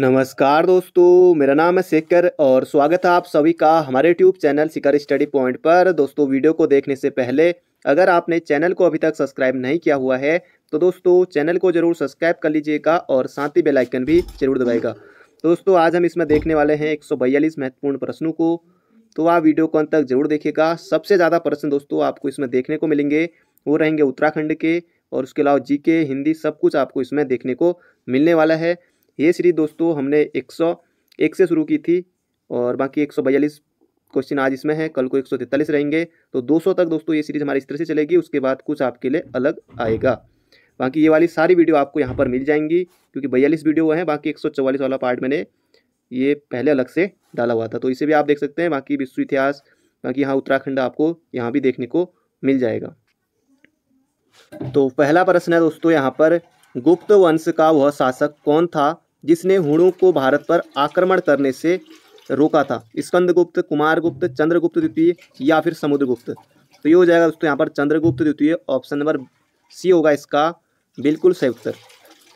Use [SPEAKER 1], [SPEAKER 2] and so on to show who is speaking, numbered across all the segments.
[SPEAKER 1] नमस्कार दोस्तों मेरा नाम है शेखर और स्वागत है आप सभी का हमारे YouTube channel Shikhar study point पर दोस्तों वीडियो को देखने से पहले अगर आपने चैनल को अभी तक सब्सक्राइब नहीं किया हुआ है तो दोस्तों चैनल को जरूर सब्सक्राइब कर लीजिएगा और साथ ही बेलाइकन भी जरूर दबाएगा दोस्तों आज हम इसमें देखने वाले हैं एक महत्वपूर्ण प्रश्नों को तो आप वीडियो को अंत तक जरूर देखिएगा सबसे ज़्यादा प्रश्न दोस्तों आपको इसमें देखने को मिलेंगे वो रहेंगे उत्तराखंड के और उसके अलावा जी हिंदी सब कुछ आपको इसमें देखने को मिलने वाला है ये सीरीज़ दोस्तों हमने एक सौ एक से शुरू की थी और बाकी एक सौ बयालीस क्वेश्चन आज इसमें है कल को एक सौ तैंतालीस रहेंगे तो दो सौ तक दोस्तों ये सीरीज़ हमारी इस तरह से चलेगी उसके बाद कुछ आपके लिए अलग आएगा बाकी ये वाली सारी वीडियो आपको यहाँ पर मिल जाएंगी क्योंकि बयालीस वीडियो हैं बाकी एक सौ चौवालीस वाला पार्ट मैंने ये पहले अलग से डाला हुआ था तो इसे भी आप देख सकते हैं बाकी विश्व इतिहास बाकी यहाँ उत्तराखंड आपको यहाँ भी देखने को मिल जाएगा तो पहला प्रश्न है दोस्तों यहाँ पर गुप्त वंश का वह शासक कौन था जिसने हुड़ों को भारत पर आक्रमण करने से रोका था स्कंदगुप्त कुमारगुप्त चंद्रगुप्त द्वितीय या फिर समुद्रगुप्त तो ये हो जाएगा दोस्तों यहाँ पर चंद्रगुप्त द्वितीय ऑप्शन नंबर सी होगा इसका बिल्कुल सही उत्तर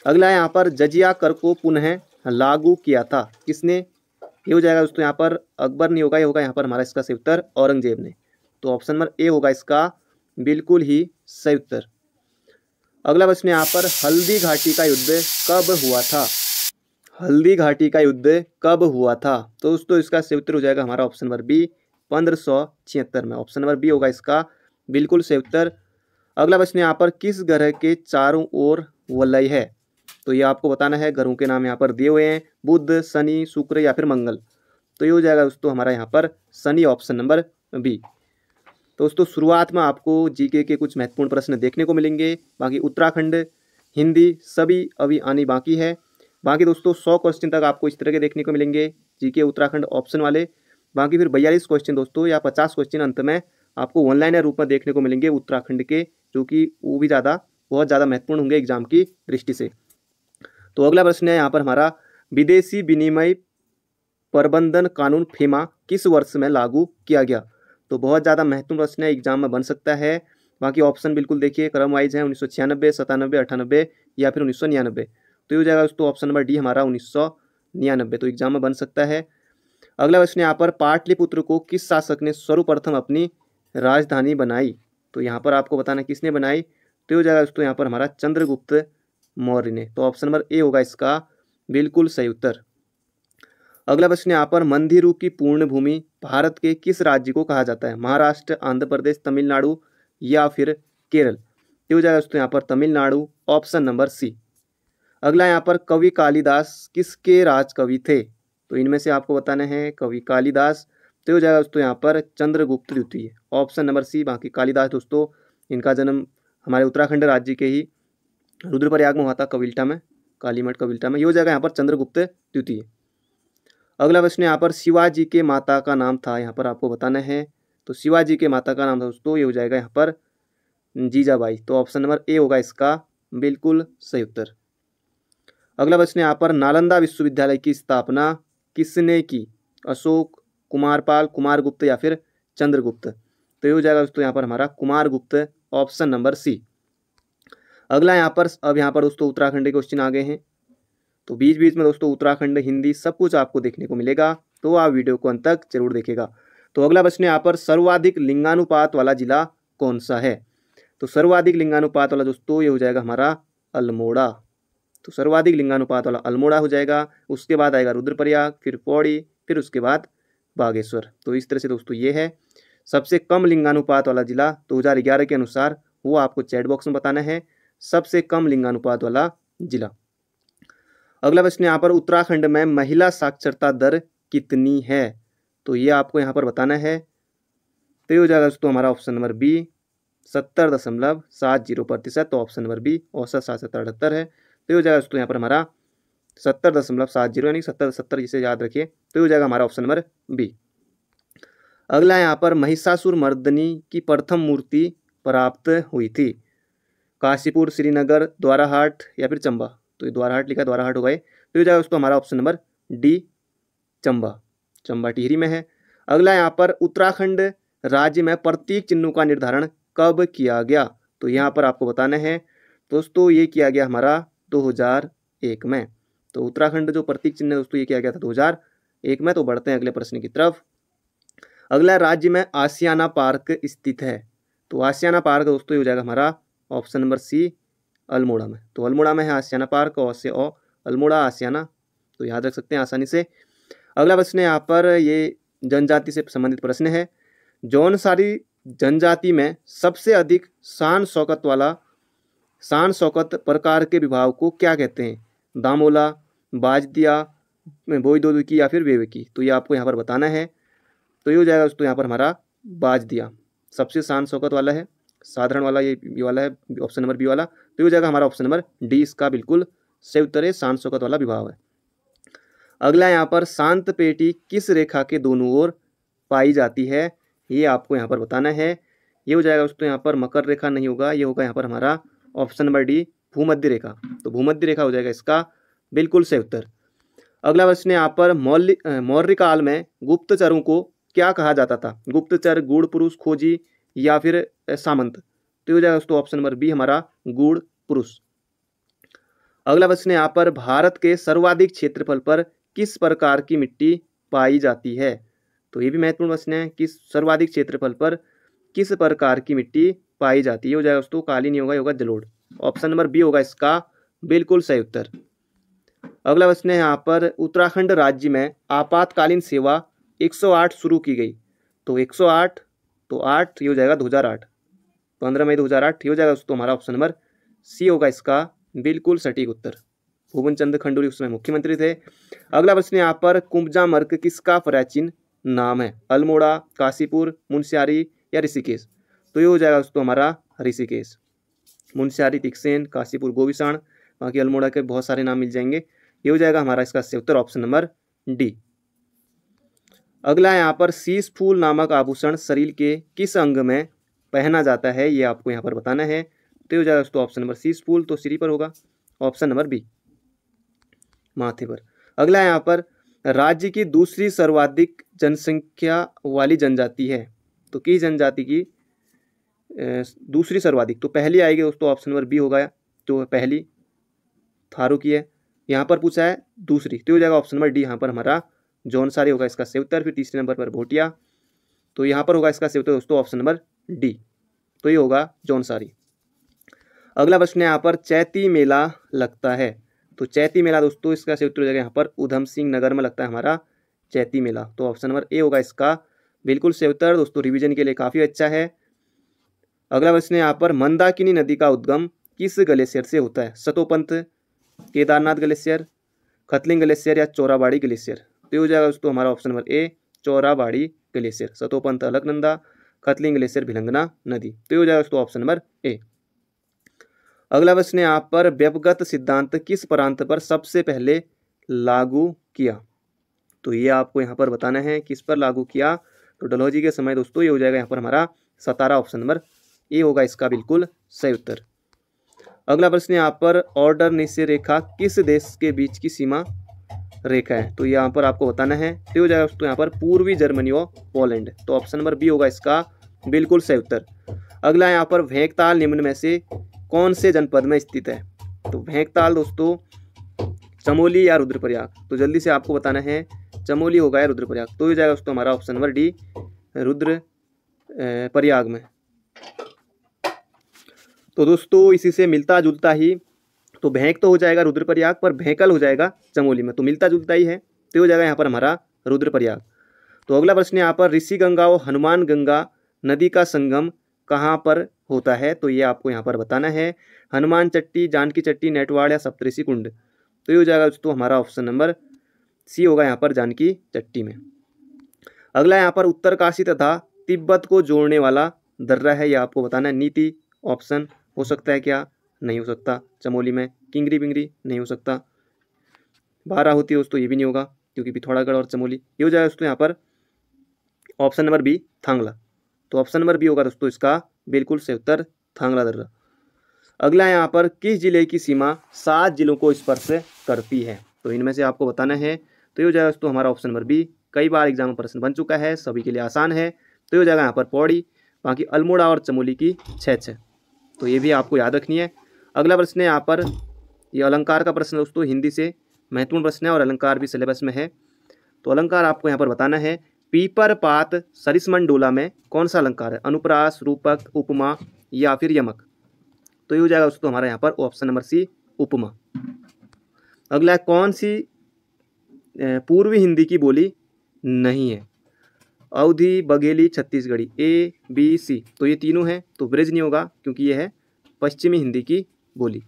[SPEAKER 1] अगला यहाँ पर जजिया कर को पुनः लागू किया था किसने ये हो जाएगा दोस्तों यहाँ पर अकबर नहीं होगा ये होगा यहाँ पर हमारा इसका सही उत्तर औरंगजेब ने तो ऑप्शन नंबर ए होगा इसका बिल्कुल ही सही उत्तर अगला प्रश्न यहाँ पर हल्दी घाटी का युद्ध कब हुआ था हल्दी घाटी का युद्ध कब हुआ था तो दोस्तों इसका सही उत्तर हो जाएगा हमारा ऑप्शन नंबर बी पंद्रह में ऑप्शन नंबर बी होगा इसका बिल्कुल सही उत्तर अगला प्रश्न यहाँ पर किस ग्रह के चारों ओर वलय है तो ये आपको बताना है ग्रहों के नाम यहाँ पर दिए हुए हैं बुद्ध शनि शुक्र या फिर मंगल तो ये हो जाएगा दोस्तों हमारा यहाँ पर शनि ऑप्शन नंबर बी तो दोस्तों शुरुआत में आपको जीके के कुछ महत्वपूर्ण प्रश्न देखने को मिलेंगे बाकी उत्तराखंड हिंदी सभी अभी आनी बाकी है बाकी दोस्तों सौ क्वेश्चन तक आपको इस तरह के देखने को मिलेंगे जीके उत्तराखंड ऑप्शन वाले बाकी फिर बयालीस क्वेश्चन दोस्तों या पचास क्वेश्चन अंत में आपको ऑनलाइन रूप में देखने को मिलेंगे उत्तराखंड के जो कि वो भी ज़्यादा बहुत ज़्यादा महत्वपूर्ण होंगे एग्जाम की दृष्टि से तो अगला प्रश्न है यहाँ पर हमारा विदेशी विनिमय प्रबंधन कानून फेमा किस वर्ष में लागू किया गया तो बहुत ज़्यादा महत्वपूर्ण प्रश्न है एग्जाम में बन सकता है बाकी ऑप्शन बिल्कुल देखिए क्रम वाइज है उन्नीस सौ छियानबे सतानबे अठानबे या फिर उन्नीस सौ निन्यानबे तो ये हो जाएगा दोस्तों ऑप्शन नंबर डी हमारा उन्नीस तो एग्जाम में बन सकता है अगला प्रश्न यहाँ पर पाटलिपुत्र को किस शासक ने सर्वप्रथम अपनी राजधानी बनाई तो यहाँ पर आपको बताना किसने बनाई तो हो जाएगा दोस्तों यहाँ पर हमारा चंद्रगुप्त मौर्य ने तो ऑप्शन नंबर ए होगा इसका बिल्कुल सही उत्तर अगला प्रश्न यहाँ पर मंदिरू की पूर्ण भूमि भारत के किस राज्य को कहा जाता है महाराष्ट्र आंध्र प्रदेश तमिलनाडु या फिर केरल तो हो जाएगा दोस्तों यहाँ पर तमिलनाडु ऑप्शन नंबर सी अगला यहाँ पर कवि कालिदास किसके राज कवि थे तो इनमें से आपको बताना है कवि कालिदास तो हो जाएगा दोस्तों यहाँ पर चंद्रगुप्त द्वितीय ऑप्शन नंबर सी बाकी कालिदास दोस्तों इनका जन्म हमारे उत्तराखंड राज्य के ही रुद्रप्रयाग में हुआ था कविल्टा में कालीमठ कविल्टा में ये हो जाएगा यहाँ पर चंद्रगुप्त द्वितीय अगला प्रश्न यहाँ पर शिवाजी के माता का नाम था यहाँ पर आपको बताना है तो शिवाजी के माता का नाम था दोस्तों ये हो जाएगा यहाँ पर जीजाबाई तो ऑप्शन नंबर ए होगा इसका बिल्कुल सही उत्तर अगला प्रश्न यहाँ पर नालंदा विश्वविद्यालय की स्थापना किसने की अशोक कुमारपाल कुमार गुप्त या फिर चंद्रगुप्त तो ये हो जाएगा दोस्तों यहाँ पर हमारा कुमार गुप्त ऑप्शन नंबर सी अगला यहाँ पर अब यहाँ पर दोस्तों उत्तराखंड के क्वेश्चन आ गए हैं तो बीच बीच में दोस्तों उत्तराखंड हिंदी सब कुछ आपको देखने को मिलेगा तो आप वीडियो को अंत तक जरूर देखेगा तो अगला प्रश्न यहाँ पर सर्वाधिक लिंगानुपात वाला जिला कौन सा है तो सर्वाधिक लिंगानुपात वाला दोस्तों ये हो जाएगा हमारा अल्मोड़ा तो सर्वाधिक लिंगानुपात वाला अल्मोड़ा हो जाएगा उसके बाद आएगा रुद्रप्रयाग फिर पौड़ी फिर उसके बाद बागेश्वर तो इस तरह से दोस्तों ये है सबसे कम लिंगानुपात वाला जिला 2011 के अनुसार वो आपको चैट बॉक्स में बताना है सबसे कम लिंगानुपात वाला जिला अगला प्रश्न यहाँ पर उत्तराखंड में महिला साक्षरता दर कितनी है तो ये आपको यहाँ पर बताना है तो ये हो जाएगा दोस्तों हमारा ऑप्शन नंबर बी सत्तर दशमलव सात जीरो प्रतिशत तो ऑप्शन नंबर बी औसत सात सत्तर अठहत्तर है तो ये हो जाएगा दोस्तों यहाँ पर हमारा सत्तर दशमलव सात जीरो यानी सत्तर सत्तर जिसे याद रखिए तो ये हो जाएगा हमारा ऑप्शन नंबर बी अगला यहाँ पर महिषासुर मर्दनी की प्रथम मूर्ति प्राप्त हुई थी काशीपुर श्रीनगर द्वाराहाट या फिर चंबा तो ये द्वाराहाट लिखा द्वाराहाट होगा ये तो ये हो जाएगा दोस्तों हमारा option number D Chamba Chamba Tehri में है अगला यहाँ पर उत्तराखंड राज्य में प्रतीक चिन्हों का निर्धारण कब किया गया तो यहाँ पर आपको बताना है दोस्तों ये किया गया हमारा 2001 में तो उत्तराखंड जो प्रतीक चिन्ह है दोस्तों ये किया गया था 2001 में तो बढ़ते हैं अगले प्रश्न की तरफ अगला राज्य में आसियाना पार्क स्थित है तो आसियाना पार्क दोस्तों ये हो जाएगा हमारा ऑप्शन नंबर सी अल्मोड़ा में तो अल्मोड़ा में है आसियाना पार्क और से ओ अल्मोड़ा आसियाना तो याद रख सकते हैं आसानी से अगला प्रश्न यहाँ पर ये जनजाति से संबंधित प्रश्न है जौन सारी जनजाति में सबसे अधिक शान शौकत वाला शान शौकत प्रकार के विभाव को क्या कहते हैं दामोला बाजदिया बोई की या फिर की तो ये आपको यहाँ पर बताना है तो ये हो जाएगा दोस्तों यहाँ पर हमारा बाज दिया सबसे शान शौकत वाला है साधारण वाला ये ये वाला है ऑप्शन नंबर बी वाला तो ये हो जाएगा हमारा ऑप्शन नंबर डी इसका बिल्कुल सही उत्तर है शान शौकत वाला विभाव है अगला यहाँ पर शांत पेटी किस रेखा के दोनों ओर पाई जाती है ये आपको यहाँ पर बताना है ये हो जाएगा दोस्तों यहाँ पर मकर रेखा नहीं होगा ये होगा यहाँ पर हमारा ऑप्शन नंबर डी भूमध्य रेखा तो भूमध्य रेखा हो जाएगा इसका बिल्कुल सही उत्तर अगला प्रश्न यहाँ पर मौल्य मौर्य काल में गुप्तचरों को क्या कहा जाता था गुप्तचर गुड़ पुरुष खोजी या फिर सामंत तो हो जाएगा दोस्तों ऑप्शन नंबर बी हमारा गुड़ पुरुष अगला प्रश्न यहाँ पर भारत के सर्वाधिक क्षेत्रफल पर किस प्रकार की मिट्टी पाई जाती है तो ये भी महत्वपूर्ण प्रश्न है कि सर्वाधिक क्षेत्रफल पर किस प्रकार की मिट्टी पाई जाती है हो जाएगा दोस्तों काली नहीं होगा होगा जलोड़ ऑप्शन नंबर बी होगा इसका बिल्कुल सही उत्तर अगला प्रश्न है यहाँ पर उत्तराखंड राज्य में आपातकालीन सेवा 108 शुरू की गई तो 108 तो 8 ये हो जाएगा 2008 पंद्रह मई दो आठ ये हो जाएगा दोस्तों हमारा ऑप्शन नंबर सी होगा इसका बिल्कुल सटीक उत्तर भुवन चंद खंडूरी उस समय मुख्यमंत्री थे अगला प्रश्न यहाँ पर कुंभजा मर्ग किसका प्राचीन नाम है अल्मोड़ा काशीपुर मुंशियारी या ऋषिकेश तो ये हो जाएगा दोस्तों हमारा ऋषिकेश मुंशियारी तिकसेन काशीपुर गोविशाण बाकी अल्मोड़ा के बहुत सारे नाम मिल जाएंगे ये हो जाएगा हमारा इसका सही उत्तर ऑप्शन नंबर डी अगला यहाँ पर शीश फूल नामक आभूषण शरीर के किस अंग में पहना जाता है ये आपको यहाँ पर बताना है तो ये हो जाएगा दोस्तों ऑप्शन नंबर शीश फूल तो सिरी पर होगा ऑप्शन नंबर बी माथे पर अगला यहाँ पर राज्य की दूसरी सर्वाधिक जनसंख्या वाली जनजाति है तो किस जनजाति की दूसरी सर्वाधिक तो पहली आएगी दोस्तों ऑप्शन नंबर बी होगा तो पहली थारू की है यहाँ पर पूछा है दूसरी तो हो जाएगा ऑप्शन नंबर डी यहाँ पर हमारा जौनसारी होगा इसका सही उत्तर फिर तीसरे नंबर पर भोटिया तो यहाँ पर होगा इसका सही उत्तर दोस्तों ऑप्शन नंबर डी तो ये होगा जौनसारी अगला प्रश्न यहाँ पर चैती मेला लगता है तो चैती मेला दोस्तों इसका सही उत्तर हो जाएगा यहाँ पर उधम सिंह नगर में लगता है हमारा चैती मेला तो ऑप्शन नंबर ए होगा इसका बिल्कुल सही उत्तर दोस्तों रिविजन के लिए काफ़ी अच्छा है अगला प्रश्न यहाँ पर मंदाकिनी नदी का उद्गम किस ग्लेशियर से होता है सतोपंथ केदारनाथ ग्लेशियर खतलिंग ग्लेशियर या चौराबाड़ी ग्लेशियर तो ये हो जाएगा दोस्तों हमारा option number A Chorabari glacier Satopanth Alaknanda Khatling glacier Bhilangana नदी तो ये हो जाएगा दोस्तों ऑप्शन नंबर ए अगला प्रश्न यहाँ पर व्यवगत सिद्धांत किस प्रांत पर सबसे पहले लागू किया तो ये आपको यहाँ पर बताना है किस पर लागू किया तो डलहौजी के समय दोस्तों ये हो जाएगा यहाँ पर हमारा सतारा ऑप्शन नंबर ये होगा इसका बिल्कुल सही उत्तर अगला प्रश्न यहाँ पर ऑर्डर निश्चय रेखा किस देश के बीच की सीमा रेखा है तो यहाँ पर आपको बताना है तो जाएगा दोस्तों यहाँ पर पूर्वी जर्मनी और पोलैंड तो ऑप्शन नंबर बी होगा इसका बिल्कुल सही उत्तर अगला यहाँ पर भेंकताल निम्न में से कौन से जनपद में स्थित है तो भेंकताल दोस्तों चमोली या रुद्रप्रयाग तो जल्दी से आपको बताना है चमोली होगा या रुद्रप्रयाग तो ये जाएगा दोस्तों हमारा option number D Rudraprayag में तो दोस्तों इसी से मिलता जुलता ही तो भैंक तो हो जाएगा रुद्रप्रयाग पर भैंकल हो जाएगा चमोली में तो मिलता जुलता ही है तो हो जाएगा यहाँ पर हमारा रुद्रप्रयाग तो अगला प्रश्न यहाँ पर ऋषि गंगा और हनुमान गंगा नदी का संगम कहाँ पर होता है तो ये आपको यहाँ पर बताना है हनुमान चट्टी जानकी चट्टी नेटवाड़ या सप्तऋषि कुंड तो ये हो जाएगा दोस्तों हमारा ऑप्शन नंबर सी होगा यहाँ पर जानकी चट्टी में अगला यहाँ पर उत्तरकाशी तथा तिब्बत को जोड़ने वाला दर्रा है यह आपको बताना है नीति ऑप्शन हो सकता है क्या नहीं हो सकता चमोली में किंगरी बिंगरी नहीं हो सकता बारह होती है दोस्तों ये भी नहीं होगा क्योंकि पिथौरागढ़ और चमोली ये हो जाएगा दोस्तों यहाँ पर ऑप्शन नंबर बी थांगला तो ऑप्शन नंबर बी होगा दोस्तों इसका बिल्कुल से उत्तर थांगला दर्रा अगला यहाँ पर किस जिले की सीमा सात जिलों को स्पर्श करती है तो इनमें से आपको बताना है तो ये हो जाएगा दोस्तों हमारा ऑप्शन नंबर बी कई बार एग्जाम में प्रश्न बन चुका है सभी के लिए आसान है तो ये हो जाएगा यहाँ पर पौड़ी बाकी अल्मोड़ा और चमोली की छः छः तो ये भी आपको याद रखनी है अगला प्रश्न है यहाँ पर ये अलंकार का प्रश्न दोस्तों हिंदी से महत्वपूर्ण प्रश्न है और अलंकार भी सिलेबस में है तो अलंकार आपको यहाँ पर बताना है पीपर पात सरिसमंडोला में कौन सा अलंकार है अनुप्रास रूपक उपमा या फिर यमक तो ये हो जाएगा दोस्तों हमारा यहाँ पर ऑप्शन नंबर सी उपमा अगला कौन सी पूर्वी हिंदी की बोली नहीं है Awadhi Bagheli Chhattisgarhi A B C तो ये तीनों हैं तो ब्रिज नहीं होगा क्योंकि ये है पश्चिमी हिंदी की बोली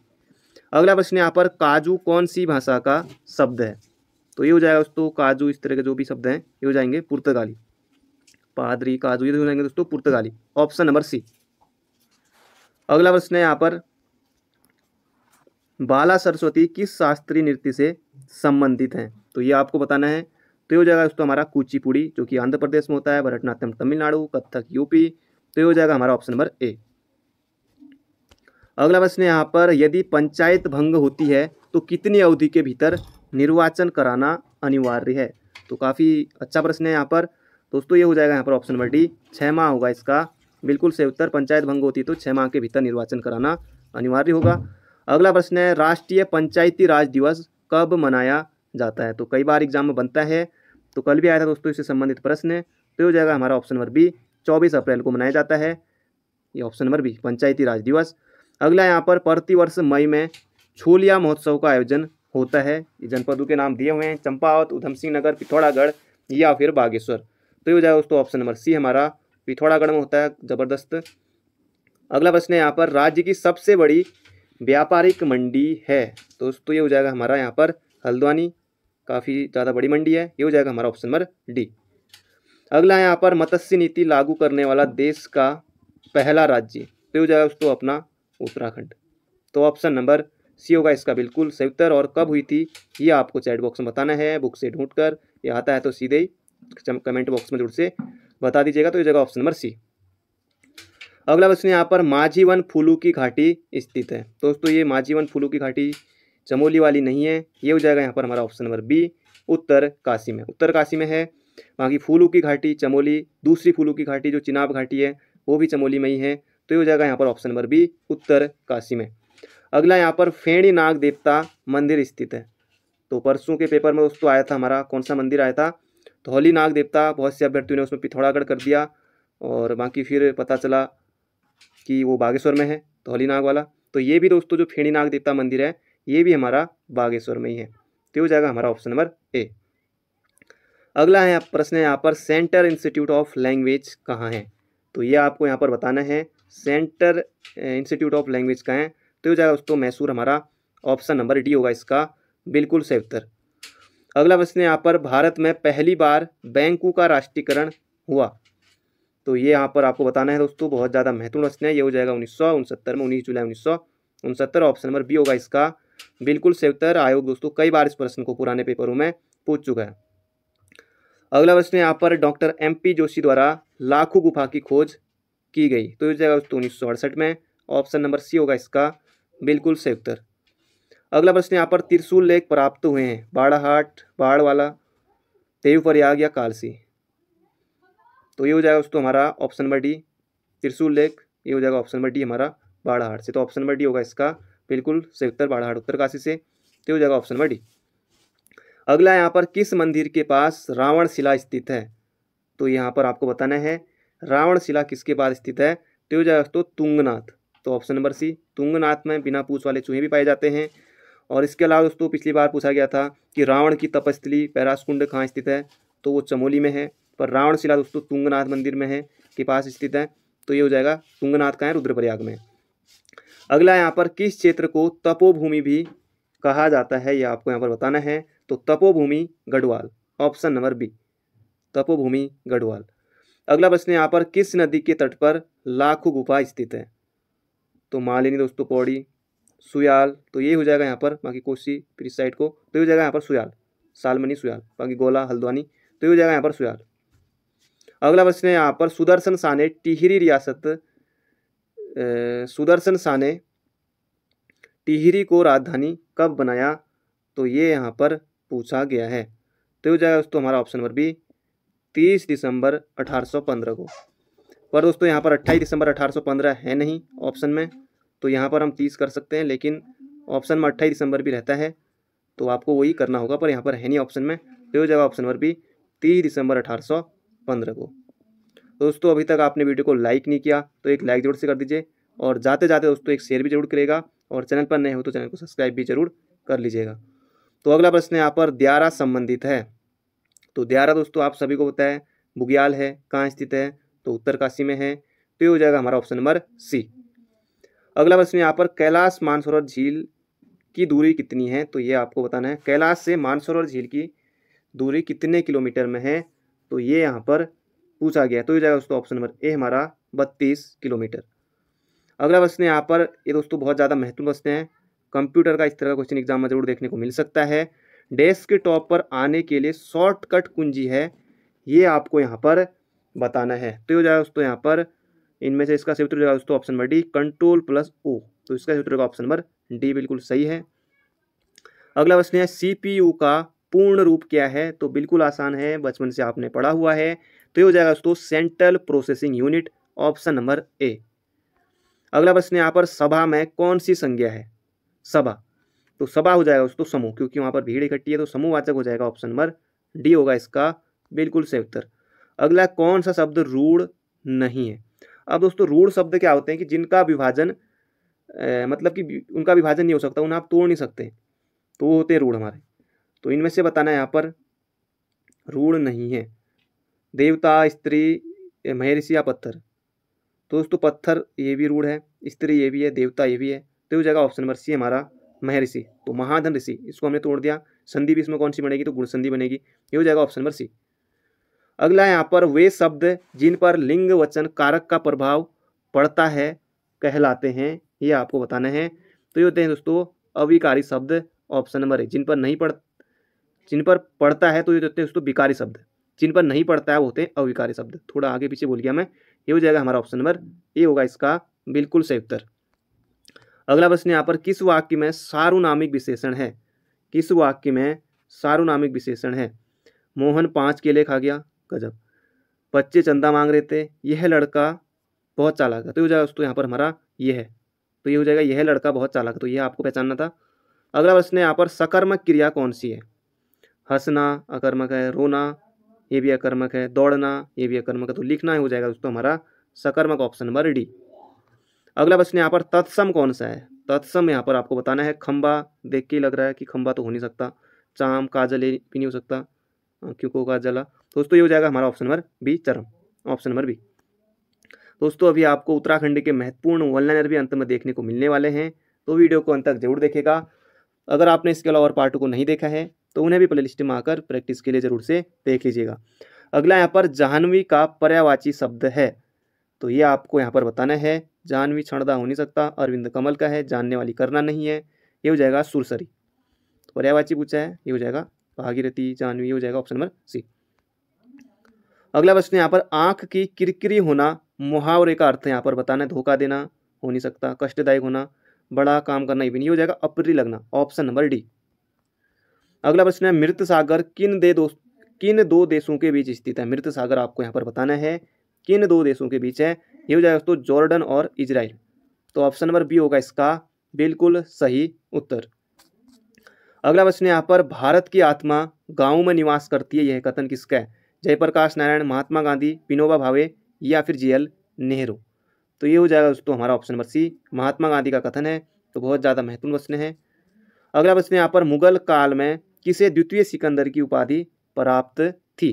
[SPEAKER 1] अगला प्रश्न यहाँ पर काजू कौन सी भाषा का शब्द है तो ये हो जाएगा दोस्तों काजू इस तरह के जो भी शब्द हैं ये हो जाएंगे पुर्तगाली पादरी काजू ये हो जाएंगे दोस्तों पुर्तगाली ऑप्शन नंबर सी अगला प्रश्न है यहाँ पर बाला सरस्वती किस शास्त्रीय नृत्य से संबंधित हैं तो ये आपको बताना है तो ये हो जाएगा दोस्तों हमारा कुचिपुड़ी जो कि आंध्र प्रदेश में होता है भरतनाट्यम तमिलनाडु कथक यूपी तो ये हो जाएगा हमारा ऑप्शन नंबर ए अगला प्रश्न यहाँ पर यदि पंचायत भंग होती है तो कितनी अवधि के भीतर निर्वाचन कराना अनिवार्य है तो काफ़ी अच्छा प्रश्न है यहाँ पर दोस्तों ये हो जाएगा यहाँ पर ऑप्शन नंबर डी छः माह होगा इसका बिल्कुल से उत्तर पंचायत भंग होती है तो छः माह के भीतर निर्वाचन कराना अनिवार्य होगा अगला प्रश्न है राष्ट्रीय पंचायती राज दिवस कब मनाया जाता है तो कई बार एग्जाम में बनता है तो कल भी आया था दोस्तों इससे संबंधित प्रश्न तो हो जाएगा हमारा ऑप्शन नंबर बी चौबीस अप्रैल को मनाया जाता है ये option number B Panchayati Raj Diwas अगला यहाँ पर प्रतिवर्ष मई में छोलिया महोत्सव का आयोजन होता है ये जनपदों के नाम दिए हुए हैं चंपावत उधम सिंह नगर पिथौरागढ़ या फिर बागेश्वर तो ये हो जाएगा दोस्तों ऑप्शन नंबर सी हमारा पिथौरागढ़ में होता है ज़बरदस्त अगला प्रश्न है यहाँ पर राज्य की सबसे बड़ी व्यापारिक मंडी है दोस्तों ये हो जाएगा हमारा यहाँ पर हल्द्वानी काफ़ी ज़्यादा बड़ी मंडी है ये हो जाएगा हमारा ऑप्शन नंबर डी अगला यहाँ पर मत्स्य नीति लागू करने वाला देश का पहला राज्य तो हो जाएगा दोस्तों अपना उत्तराखंड तो ऑप्शन नंबर सी होगा इसका बिल्कुल सही उत्तर और कब हुई थी ये आपको चैट बॉक्स में बताना है बुक से ढूंढ कर ये आता है तो सीधे ही कमेंट बॉक्स में जोड़ से बता दीजिएगा तो ये जगह ऑप्शन नंबर सी अगला प्रश्न यहाँ पर माझीवन फूलू की घाटी स्थित है दोस्तों ये माझीवन फूलू की घाटी चमोली वाली नहीं है ये हो जाएगा यहाँ पर हमारा option number B Uttarkashi में उत्तर काशी में है वहाँ की फूलों की घाटी चमोली दूसरी फूलों की घाटी जो चिनाब घाटी है वो भी चमोली में ही है तो ये हो जाएगा यहाँ पर option number B Uttarkashi में अगला यहाँ पर फेणी नाग देवता मंदिर स्थित है तो परसों के पेपर में दोस्तों आया था हमारा कौन सा मंदिर आया था तो होली नाग देवता बहुत से अभ्यर्थियों ने उसमें पिथौरागढ़ कर दिया और बाकी फिर पता चला कि वो बागेश्वर में है धौली तो नाग वाला तो ये भी दोस्तों जो फेणी नाग देवता मंदिर है ये भी हमारा बागेश्वर में ही है तो हो जाएगा हमारा ऑप्शन नंबर ए अगला है प्रश्न है यहाँ पर सेंटर इंस्टीट्यूट ऑफ लैंग्वेज कहाँ है तो ये आपको यहाँ पर बताना है सेंटर इंस्टीट्यूट ऑफ लैंग्वेज कहाँ है तो हो जाएगा दोस्तों मैसूर हमारा ऑप्शन नंबर डी होगा इसका बिल्कुल सही उत्तर अगला प्रश्न यहाँ पर भारत में पहली बार बैंकों का राष्ट्रीयकरण हुआ तो ये यहाँ पर आपको बताना है दोस्तों बहुत ज़्यादा महत्वपूर्ण प्रश्न है ये हो जाएगा उन्नीस में उन्नीस जुलाई उन्नीस ऑप्शन नंबर बी होगा इसका बिल्कुल सेवतर आयोग दोस्तों कई बार इस प्रश्न को पुराने पेपरों में पूछ चुका है अगला प्रश्न यहाँ पर डॉक्टर एम पी जोशी द्वारा लाखों गुफा की खोज की गई तो ये जाएगा दोस्तों उन्नीस में ऑप्शन नंबर सी होगा इसका बिल्कुल सही उत्तर अगला प्रश्न यहाँ पर त्रिशूल लेख प्राप्त हुए हैं बाड़ाहाट बाड़वाला देवप्रयाग या कालसी तो ये हो जाएगा दोस्तों हमारा ऑप्शन नंबर डी त्रिशूल लेख ये हो जाएगा ऑप्शन नंबर डी हमारा बाड़ाहाट से तो ऑप्शन नंबर डी होगा इसका बिल्कुल सही उत्तर काशी उत्तरकाशी से तो हो जाएगा ऑप्शन नंबर डी अगला यहाँ पर किस मंदिर के पास रावण शिला स्थित है तो यहाँ पर आपको बताना है रावण शिला किसके पास स्थित है तो हो जाएगा दोस्तों तुंगनाथ तो ऑप्शन नंबर सी तुंगनाथ में बिना पूछ वाले चूहे भी पाए जाते हैं और इसके अलावा दोस्तों पिछली बार पूछा गया था कि रावण की तपस्थली पैरासकुंड कहाँ स्थित है तो वो चमोली में है पर रावण शिला दोस्तों तुंगनाथ मंदिर में है के पास स्थित है तो ये हो जाएगा तुंगनाथ का है रुद्रप्रयाग में अगला यहाँ पर किस क्षेत्र को तपोभूमि भी कहा जाता है यह आपको यहाँ पर बताना है तो तपोभूमि Garhwal option number B तपोभूमि Garhwal अगला प्रश्न यहाँ पर किस नदी के तट पर लाखू गुफा स्थित है तो मालिनी दोस्तों पौड़ी सुयाल तो ये हो जाएगा यहाँ पर बाकी कोसी फिर इस साइड को तो ये हो जाएगा यहाँ पर सुयाल सालमनी सुयाल बाकी गोला हल्द्वानी तो ये हो जाएगा यहाँ पर सुयाल अगला प्रश्न है यहाँ पर सुदर्शन साह ने टिहरी रियासत सुदर्शन शाह ने टिहरी को राजधानी कब बनाया तो ये यहाँ पर पूछा गया है तो हो जाएगा दोस्तों हमारा ऑप्शन नंबर बी तीस दिसंबर 1815 को पर दोस्तों यहाँ पर 28 दिसंबर 1815 है नहीं ऑप्शन में तो यहाँ पर हम तीस कर सकते हैं लेकिन ऑप्शन में अट्ठाईस दिसंबर भी रहता है तो आपको वही करना होगा पर यहाँ पर है नहीं ऑप्शन में तो हो जाएगा ऑप्शन नंबर बी तीस दिसंबर 1815 को दोस्तों अभी तक आपने वीडियो को लाइक नहीं किया तो एक लाइक जरूर से कर दीजिए और जाते जाते दोस्तों एक शेयर भी जरूर करेगा और चैनल पर नए हो तो चैनल को सब्सक्राइब भी जरूर कर लीजिएगा तो अगला प्रश्न यहाँ पर दियारा संबंधित है तो दियारा दोस्तों आप सभी को पता है बुग्याल है कहाँ स्थित है तो उत्तरकाशी में है तो ये हो जाएगा हमारा ऑप्शन नंबर सी अगला प्रश्न यहाँ पर कैलाश मानसरोवर झील की दूरी कितनी है तो ये आपको बताना है कैलाश से मानसरोवर झील की दूरी कितने किलोमीटर में है तो ये यहाँ पर पूछा गया तो ये जाएगा दोस्तों ऑप्शन नंबर ए हमारा बत्तीस किलोमीटर अगला प्रश्न यहाँ पर ये दोस्तों बहुत ज़्यादा महत्वपूर्ण प्रश्न है कंप्यूटर का इस तरह का क्वेश्चन एग्जाम में जरूर देखने को मिल सकता है डेस्क के टॉप पर आने के लिए शॉर्टकट कुंजी है ये आपको यहाँ पर बताना है तो ये हो जाएगा दोस्तों यहाँ पर इनमें से इसका सही उत्तर जाएगा दोस्तों option number D control plus O तो इसका सही उत्तर होगा ऑप्शन नंबर डी बिल्कुल सही है अगला प्रश्न है सी का पूर्ण रूप क्या है तो बिल्कुल आसान है बचपन से आपने पढ़ा हुआ है तो ये हो जाएगा दोस्तों central processing unit option number A अगला प्रश्न यहाँ पर सभा में कौन सी संज्ञा है सभा तो सभा हो जाएगा दोस्तों समूह क्योंकि वहाँ पर भीड़ इकट्ठी है तो समूहवाचक हो जाएगा ऑप्शन नंबर डी होगा इसका बिल्कुल सही उत्तर अगला कौन सा शब्द रूढ़ नहीं है अब दोस्तों रूढ़ शब्द क्या होते हैं कि जिनका विभाजन ए, मतलब कि उनका विभाजन नहीं हो सकता उन्हें आप तोड़ नहीं सकते तो वो होते हैं रूढ़ हमारे तो इनमें से बताना है यहाँ पर रूढ़ नहीं है देवता स्त्री महर्षि या पत्थर तो दोस्तों पत्थर ये भी रूढ़ है स्त्री ये भी है देवता ये भी है तो ये जगह ऑप्शन नंबर सी हमारा महर्षि तो महाधन ऋषि इसको हमने तोड़ दिया संधि भी इसमें कौन सी बनेगी तो गुण संधि बनेगी ये हो जाएगा ऑप्शन नंबर सी अगला यहाँ पर वे शब्द जिन पर लिंग वचन कारक का प्रभाव पड़ता है कहलाते हैं ये आपको बताना है तो ये होते हैं दोस्तों अविकारी शब्द ऑप्शन नंबर ए जिन पर नहीं पड़ जिन पर पड़ता है तो ये होते हैं दोस्तों विकारी शब्द जिन पर नहीं पड़ता है वो होते हैं अविकारी शब्द थोड़ा आगे पीछे बोल गया मैं ये हो जाएगा हमारा ऑप्शन नंबर ए होगा इसका बिल्कुल सही उत्तर अगला प्रश्न यहाँ पर किस वाक्य में सारुनामिक विशेषण है किस वाक्य में सारुनामिक विशेषण है मोहन पाँच केले खा गया गजब बच्चे चंदा मांग रहे थे यह लड़का बहुत चालाक है तो ये हो जाएगा दोस्तों यहाँ पर हमारा यह है तो ये हो जाएगा यह लड़का बहुत चालाक तो यह आपको पहचानना था अगला प्रश्न है यहाँ पर सकर्मक क्रिया कौन सी है हंसना अकर्मक है रोना ये भी अकर्मक है दौड़ना ये भी अकर्मक है तो लिखना हो जाएगा दोस्तों हमारा सकर्मक ऑप्शन नंबर डी अगला प्रश्न यहाँ पर तत्सम कौन सा है तत्सम यहाँ पर आपको बताना है खम्बा देख के लग रहा है कि खम्बा तो हो नहीं सकता चाम काजल भी नहीं हो सकता हाँ, क्यों को काजला दोस्तों ये हो जाएगा हमारा ऑप्शन नंबर बी चरम ऑप्शन नंबर बी दोस्तों अभी आपको उत्तराखंड के महत्वपूर्ण वनलाइनर भी अंत में देखने को मिलने वाले हैं तो वीडियो को अंत तक जरूर देखेगा अगर आपने इसके अलावा और पार्ट को नहीं देखा है तो उन्हें भी प्ले लिस्ट में आकर प्रैक्टिस के लिए ज़रूर से देख लीजिएगा अगला यहाँ पर जाह्नवी का पर्यावाची शब्द है तो ये आपको यहाँ पर बताना है जाह्नवी क्षणदा हो नहीं सकता अरविंद कमल का है जानने वाली करना नहीं है ये हो जाएगा सुरसरी तो पर्यावाची पूछा है ये हो जाएगा भागीरथी जाह्नवी ये हो जाएगा ऑप्शन नंबर सी अगला प्रश्न यहाँ पर आँख की किरकिरी होना मुहावरे का अर्थ यहाँ पर बताना है धोखा देना हो नहीं सकता कष्टदायक होना बड़ा काम करना इवन ये हो जाएगा अप्री लगना ऑप्शन नंबर डी अगला प्रश्न है मृत सागर किन दे दो किन दो देशों के बीच स्थित है मृत सागर आपको यहाँ पर बताना है किन दो देशों के बीच है ये हो जाएगा दोस्तों जॉर्डन और इजराइल तो ऑप्शन नंबर बी होगा इसका बिल्कुल सही उत्तर अगला प्रश्न यहाँ पर भारत की आत्मा गाँव में निवास करती है यह कथन किसका है जयप्रकाश नारायण महात्मा गांधी विनोबा भावे या फिर जी एल नेहरू तो ये हो जाएगा दोस्तों हमारा option number C Mahatma Gandhi का कथन है तो बहुत ज़्यादा महत्वपूर्ण प्रश्न है अगला प्रश्न यहाँ पर मुगल काल में किसे द्वितीय सिकंदर की उपाधि प्राप्त थी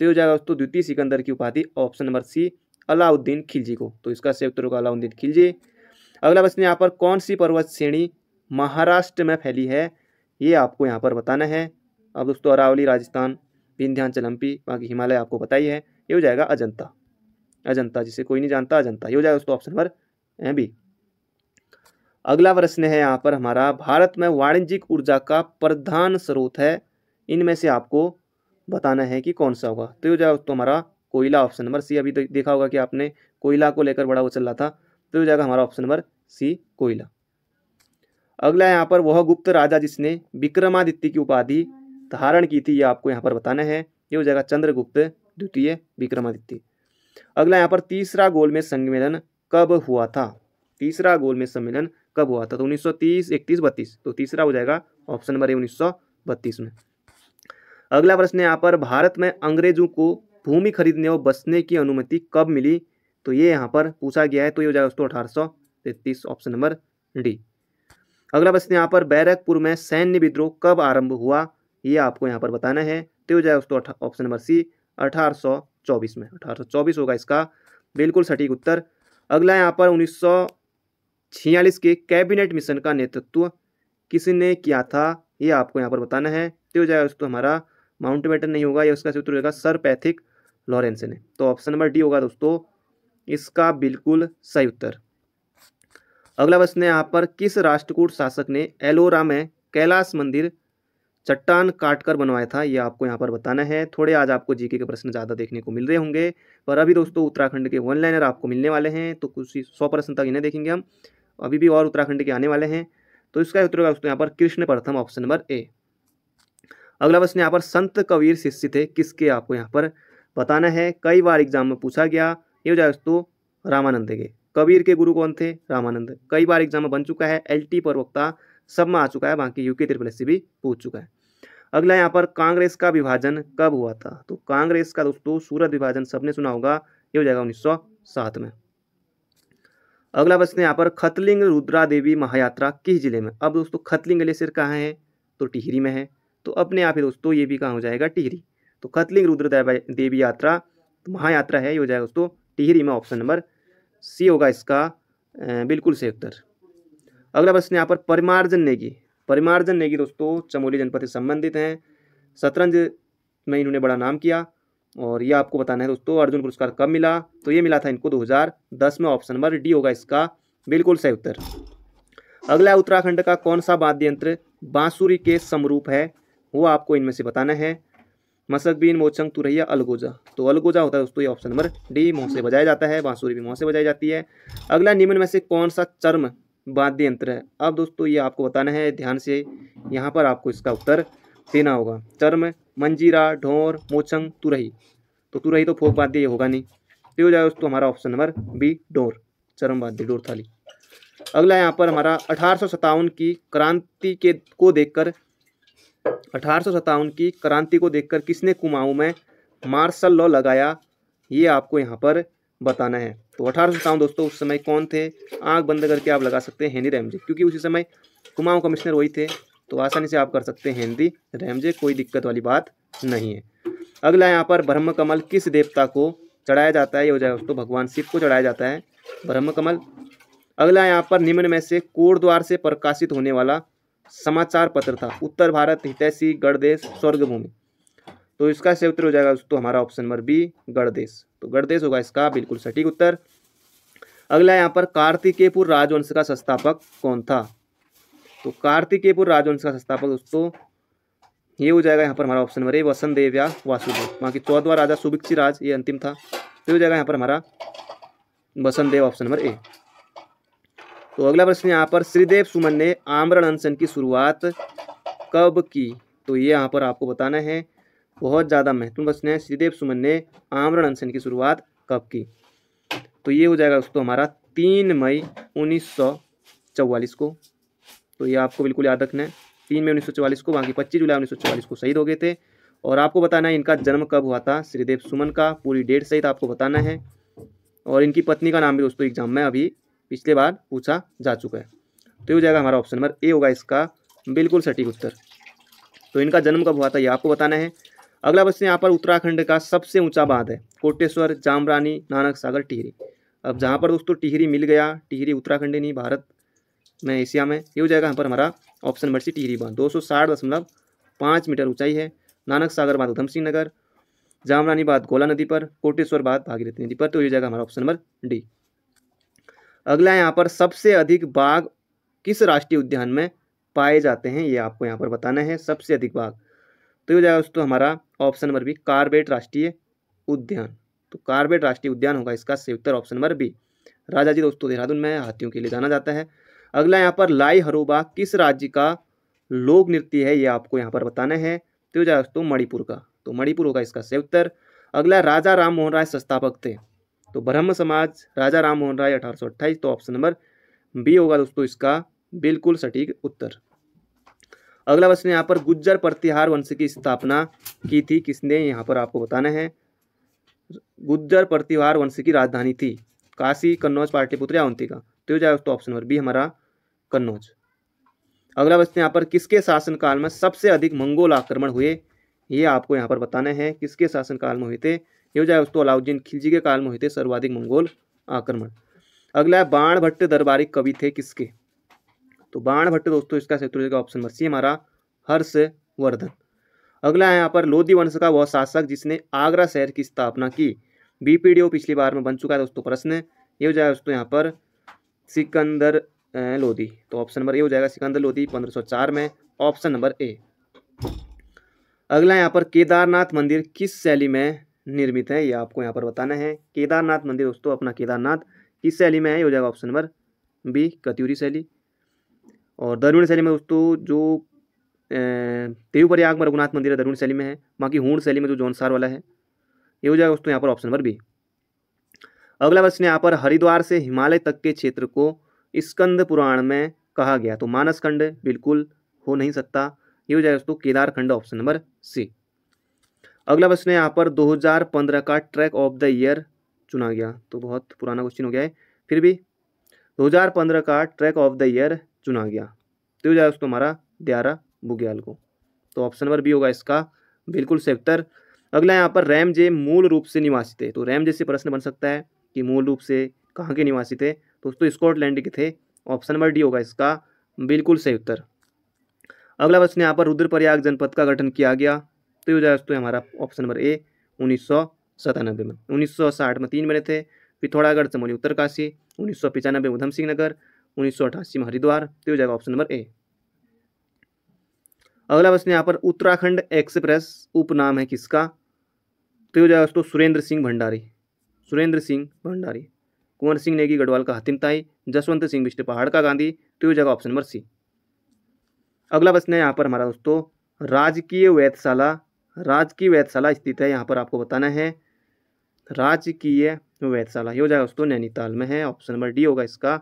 [SPEAKER 1] तो हो जाएगा दोस्तों द्वितीय सिकंदर की उपाधि option number C Alauddin Khilji को तो इसका सही उत्तर होगा अलाउद्दीन खिलजी अगला प्रश्न यहाँ पर कौन सी पर्वत श्रेणी महाराष्ट्र में फैली है ये आपको यहाँ पर बताना है अब दोस्तों अरावली राजस्थान विंध्यांचल हम्पी बाकी हिमालय आपको बताई है ये हो जाएगा अजंता अजंता जिसे कोई नहीं जानता अजंता ये हो जाएगा दोस्तों ऑप्शन नंबर ए बी अगला प्रश्न है यहाँ पर हमारा भारत में वाणिज्यिक ऊर्जा का प्रधान स्रोत है इनमें से आपको बताना है कि कौन सा होगा तो जाए तो हमारा कोयला ऑप्शन नंबर सी अभी तो देखा होगा कि आपने कोयला को लेकर बड़ा उछल रहा था तो हो जाएगा हमारा ऑप्शन नंबर सी कोयला अगला यहाँ पर वह गुप्त राजा जिसने विक्रमादित्य की उपाधि धारण की थी ये आपको यहाँ पर बताना है ये हो जाएगा चंद्रगुप्त द्वितीय विक्रमादित्य अगला यहाँ पर तीसरा गोल में सम्मेलन कब हुआ था तीसरा गोल में सम्मेलन कब हुआ था तो 1930 31 32 तो तीसरा हो जाएगा ऑप्शन नंबर ए 1932 में अगला प्रश्न यहाँ पर भारत में अंग्रेजों को भूमि खरीदने और बसने की अनुमति कब मिली तो ये यहाँ पर पूछा गया है तो ये हो जाएगा दोस्तों अठारह ऑप्शन नंबर डी अगला प्रश्न यहाँ पर बैरकपुर में सैन्य विद्रोह कब आरंभ हुआ ये आपको यहाँ पर बताना है तो हो जाएगा दोस्तों ऑप्शन नंबर सी अठारह में अठारह होगा इसका बिल्कुल सटीक उत्तर अगला यहाँ पर उन्नीस छियालीस के कैबिनेट मिशन का नेतृत्व किसने किया था ये आपको यहाँ पर बताना है तो जाएगा दोस्तों हमारा माउंटबेटन नहीं होगा या उसका सूत्र होगा सर पैथिक लॉरेंस ने तो ऑप्शन नंबर डी होगा दोस्तों इसका बिल्कुल सही उत्तर अगला प्रश्न है यहाँ पर किस राष्ट्रकूट शासक ने एलोरा में कैलाश मंदिर चट्टान काट कर बनवाया था ये आपको यहाँ पर बताना है थोड़े आज आपको जीके के प्रश्न ज़्यादा देखने को मिल रहे होंगे पर अभी दोस्तों उत्तराखंड के वन लाइनर आपको मिलने वाले हैं तो कुछ सौ प्रश्न तक इन्हें देखेंगे हम अभी भी और उत्तराखंड के आने वाले हैं तो इसका उत्तर होगा दोस्तों यहाँ पर कृष्ण प्रथम ऑप्शन नंबर ए अगला प्रश्न यहाँ पर संत कबीर शिष्य थे किसके आपको यहाँ पर बताना है कई बार एग्जाम में पूछा गया ये हो जाए दोस्तों रामानंद के कबीर के गुरु कौन थे रामानंद कई बार एग्जाम में बन चुका है एल टी प्रवक्ता सब में आ चुका है बाकी यूके त्रिपल से भी पूछ चुका है अगला यहाँ पर कांग्रेस का विभाजन कब हुआ था तो कांग्रेस का दोस्तों सूरत विभाजन सबने सुना होगा ये हो जाएगा उन्नीस में अगला प्रश्न यहाँ पर खतलिंग रुद्रा देवी महायात्रा किस जिले में अब दोस्तों खतलिंग ग्लेशियर कहाँ है तो टिहरी में है तो अपने आप ही दोस्तों ये भी कहाँ हो जाएगा टिहरी तो खतलिंग रुद्र देवी यात्रा तो महायात्रा है ये हो जाएगा दोस्तों टिहरी में ऑप्शन नंबर सी होगा इसका बिल्कुल से उत्तर अगला प्रश्न यहाँ पर परिमार्जन नेगी परिमार्जन नेगी दोस्तों चमोली जनपद से संबंधित हैं शतरंज में इन्होंने बड़ा नाम किया और ये आपको बताना है दोस्तों अर्जुन पुरस्कार कब मिला तो ये मिला था इनको 2010 में ऑप्शन नंबर डी होगा इसका बिल्कुल सही उत्तर अगला उत्तराखंड का कौन सा वाद्य यंत्र बांसुरी के समरूप है वो आपको इनमें से बताना है मसक बीन मोचंग तुरैया अलगोजा तो अलगोजा होता है दोस्तों ये ऑप्शन नंबर डी मुँह से बजाया जाता है बांसुरी भी मुँह से बजाई जाती है अगला निम्न में से कौन सा चर्म वाद्य यंत्र है अब दोस्तों ये आपको बताना है ध्यान से यहाँ पर आपको इसका उत्तर देना होगा चर्म मंजीरा ढोर मोचंग तुरही तो तुरही तो फोक वाद्य ये होगा नहीं तो हो जाएगा दोस्तों हमारा ऑप्शन नंबर बी डोर चरम वाद्य डोर थाली अगला यहाँ पर हमारा अठारह की क्रांति के को देखकर अठारह की क्रांति को देखकर किसने कुमाऊं में मार्शल लॉ लगाया ये आपको यहाँ पर बताना है तो अठारह दोस्तों उस समय कौन थे आंख बंद करके आप लगा सकते हैं हेनरी रैमजे क्योंकि उसी समय कुमाऊं कमिश्नर वही थे तो आसानी से आप कर सकते हैं हिंदी रहमजे कोई दिक्कत वाली बात नहीं है अगला यहाँ पर ब्रह्म कमल किस देवता को चढ़ाया जाता है ये हो जाएगा तो भगवान शिव को चढ़ाया जाता है ब्रह्म कमल अगला यहाँ पर निम्न में से कोरद्वार द्वार से प्रकाशित होने वाला समाचार पत्र था उत्तर भारत हितैषी स्वर्ग स्वर्गभूमि तो इसका सही उत्तर हो जाएगा दोस्तों हमारा ऑप्शन नंबर बी गढ़देश तो गढ़देश होगा इसका बिल्कुल सटीक उत्तर अगला यहाँ पर कार्तिकेयपुर राजवंश का संस्थापक कौन था तो कार्तिकेयपुर राजवंश का संस्थापक दोस्तों ये हो जाएगा यहाँ पर हमारा ऑप्शन नंबर ए वसंत देव या वासुदेव वहाँ की चौदवा राजा सुभिक्षी राज ये अंतिम था तो ये हो जाएगा यहाँ पर हमारा वसंत देव ऑप्शन नंबर ए तो अगला प्रश्न यहाँ पर श्रीदेव सुमन ने आमरण अनशन की शुरुआत कब की तो ये यहाँ पर आपको बताना है बहुत ज़्यादा महत्वपूर्ण प्रश्न है श्रीदेव सुमन ने आमरण अनशन की शुरुआत कब की तो ये हो जाएगा दोस्तों हमारा तीन मई उन्नीस को तो ये आपको बिल्कुल याद रखना है तीन मई उन्नीस को बाकी पच्चीस जुलाई उन्नीस को शहीद हो गए थे और आपको बताना है इनका जन्म कब हुआ था श्रीदेव सुमन का पूरी डेट सहित आपको बताना है और इनकी पत्नी का नाम भी दोस्तों एग्जाम में अभी पिछले बार पूछा जा चुका है तो ये हो जाएगा हमारा ऑप्शन नंबर ए होगा इसका बिल्कुल सटीक उत्तर तो इनका जन्म कब हुआ था ये आपको बताना है अगला प्रश्न यहाँ पर उत्तराखंड का सबसे ऊंचा बांध है कोटेश्वर जामरानी नानक सागर टिहरी अब जहाँ पर दोस्तों टिहरी मिल गया टिहरी उत्तराखंड नहीं भारत में एशिया में ये हो जाएगा यहाँ पर हमारा ऑप्शन नंबर सी टिहरी बांध दो सौ साठ दशमलव पाँच मीटर ऊंचाई है नानक सागर बांध उधम सिंह नगर जामरानी बांध गोला नदी पर कोटेश्वर बांध भागीरथी नदी पर तो ये जाएगा हमारा ऑप्शन नंबर डी अगला यहाँ पर सबसे अधिक बाघ किस राष्ट्रीय उद्यान में पाए जाते हैं ये आपको यहाँ पर बताना है सबसे अधिक बाघ तो ये जाएगा दोस्तों हमारा ऑप्शन नंबर बी कार्बेट राष्ट्रीय उद्यान तो कार्बेट राष्ट्रीय उद्यान होगा इसका सही उत्तर option number B Rajaji दोस्तों देहरादून में हाथियों के लिए जाना जाता है अगला यहाँ पर लाई हरोबा किस राज्य का लोक नृत्य है ये आपको यहाँ पर बताना है तो जाए दोस्तों मणिपुर का तो मणिपुर होगा इसका सही उत्तर अगला राजा राम मोहन राय संस्थापक थे तो ब्रह्म समाज राजा राम मोहन राय अठारह तो ऑप्शन नंबर बी होगा दोस्तों इसका बिल्कुल सटीक उत्तर अगला प्रश्न यहाँ पर गुज्जर प्रतिहार वंश की स्थापना की थी किसने यहाँ पर आपको बताना है गुज्जर प्रतिहार वंश की राजधानी थी काशी कन्नौज पाटलिपुत्र या का सकते हो जाए दोस्तों ऑप्शन नंबर बी हमारा कन्नौज अगला प्रश्न यहाँ पर किसके शासनकाल में सबसे अधिक मंगोल आक्रमण हुए ये आपको यहाँ पर बताना है किसके शासनकाल में हुए थे ये हो जाए दोस्तों अलाउद्दीन खिलजी के काल में हुए थे सर्वाधिक मंगोल आक्रमण अगला है बाण भट्ट दरबारी कवि थे किसके तो बाण भट्ट दोस्तों इसका सही उत्तर ऑप्शन नंबर सी हमारा हर्षवर्धन अगला है यहाँ पर लोधी वंश का वह शासक जिसने आगरा शहर की स्थापना की बीपीडीओ पिछली बार में बन चुका है दोस्तों प्रश्न ये हो जाए दोस्तों यहाँ पर सिकंदर लोधी तो ऑप्शन नंबर ए हो जाएगा सिकंदर लोधी 1504 में ऑप्शन नंबर ए अगला यहाँ पर केदारनाथ मंदिर किस शैली में निर्मित है ये आपको यहाँ पर बताना है केदारनाथ मंदिर दोस्तों अपना केदारनाथ किस शैली में है ये हो जाएगा ऑप्शन नंबर बी कत्यूरी शैली और दरुण शैली में दोस्तों जो देवप्रयाग में रघुनाथ मंदिर है दरुण शैली में है बाकी हूण शैली में जो जौनसार वाला है ये हो जाएगा दोस्तों यहाँ पर ऑप्शन नंबर बी अगला प्रश्न यहाँ पर हरिद्वार से हिमालय तक के क्षेत्र को स्कंद पुराण में कहा गया तो मानस खंड बिल्कुल हो नहीं सकता ये हो जाएगा दोस्तों केदार खंड ऑप्शन नंबर सी अगला प्रश्न यहाँ पर 2015 का ट्रैक ऑफ द ईयर चुना गया तो बहुत पुराना क्वेश्चन हो गया है फिर भी 2015 का ट्रैक ऑफ द ईयर चुना गया तो हो जाएगा दोस्तों हमारा द्यारा बुग्याल को तो ऑप्शन नंबर बी होगा इसका बिल्कुल सेक्टर अगला यहाँ पर रैम जे मूल रूप से निवासी थे तो रैम जैसे प्रश्न बन सकता है कि मूल रूप से कहाँ के निवासी थे दोस्तों स्कॉटलैंड के थे ऑप्शन नंबर डी होगा इसका बिल्कुल सही उत्तर अगला प्रश्न यहाँ पर रुद्रप्रयाग जनपद का गठन किया गया तो ये दोस्तों हमारा ऑप्शन नंबर ए उन्नीस में उन्नीस में तीन बने थे पिथौरागढ़ चमोली उत्तरकाशी उन्नीस सौ पचानबे उधम सिंह नगर उन्नीस में हरिद्वार तो हो जाएगा ऑप्शन नंबर ए अगला प्रश्न यहाँ पर उत्तराखंड एक्सप्रेस उपनाम है किसका तो जाएगा दोस्तों सुरेंद्र सिंह भंडारी सुरेंद्र सिंह भंडारी कुंवर सिंह नेगी गढ़वाल का हतिमताई जसवंत सिंह बिष्ट पहाड़ का गांधी तो ये जगह ऑप्शन नंबर सी अगला प्रश्न है यहाँ पर हमारा दोस्तों राजकीय वैधशाला राजकीय वैधशाला स्थित है यहाँ पर आपको बताना है राजकीय वैधशाला ये हो जाएगा दोस्तों नैनीताल में है ऑप्शन नंबर डी होगा इसका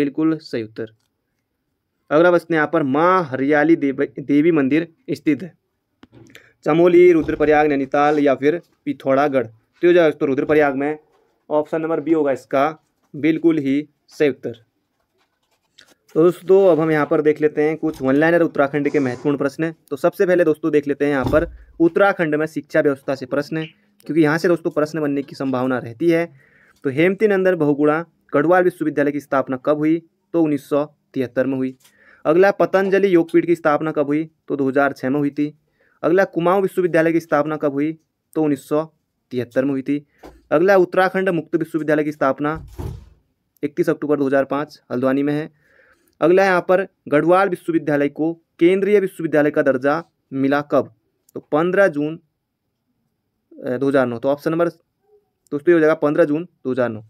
[SPEAKER 1] बिल्कुल सही उत्तर अगला प्रश्न यहाँ पर माँ हरियाली देव, देवी मंदिर स्थित है चमोली रुद्रप्रयाग नैनीताल या फिर पिथौरागढ़ तो हो जाएगा इसको रुद्रप्रयाग में ऑप्शन नंबर बी होगा इसका बिल्कुल ही सही उत्तर तो दोस्तों अब हम यहाँ पर देख लेते हैं कुछ वन लाइनर उत्तराखंड के महत्वपूर्ण प्रश्न तो सबसे पहले दोस्तों देख लेते हैं यहाँ पर उत्तराखंड में शिक्षा व्यवस्था से प्रश्न क्योंकि यहाँ से दोस्तों प्रश्न बनने की संभावना रहती है तो हेमती नंदन बहुगुणा गढ़वाल विश्वविद्यालय की स्थापना कब हुई तो उन्नीस में हुई अगला पतंजलि योगपीठ की स्थापना कब हुई तो दो में हुई थी अगला कुमाऊँ विश्वविद्यालय की स्थापना कब हुई तो उन्नीस तिहत्तर में हुई थी अगला उत्तराखंड मुक्त विश्वविद्यालय की स्थापना इकतीस अक्टूबर 2005 हल्द्वानी में है अगला यहाँ पर गढ़वाल विश्वविद्यालय को केंद्रीय विश्वविद्यालय का दर्जा मिला कब तो पंद्रह जून 2009 तो ऑप्शन नंबर दोस्तों ये हो जाएगा पंद्रह जून 2009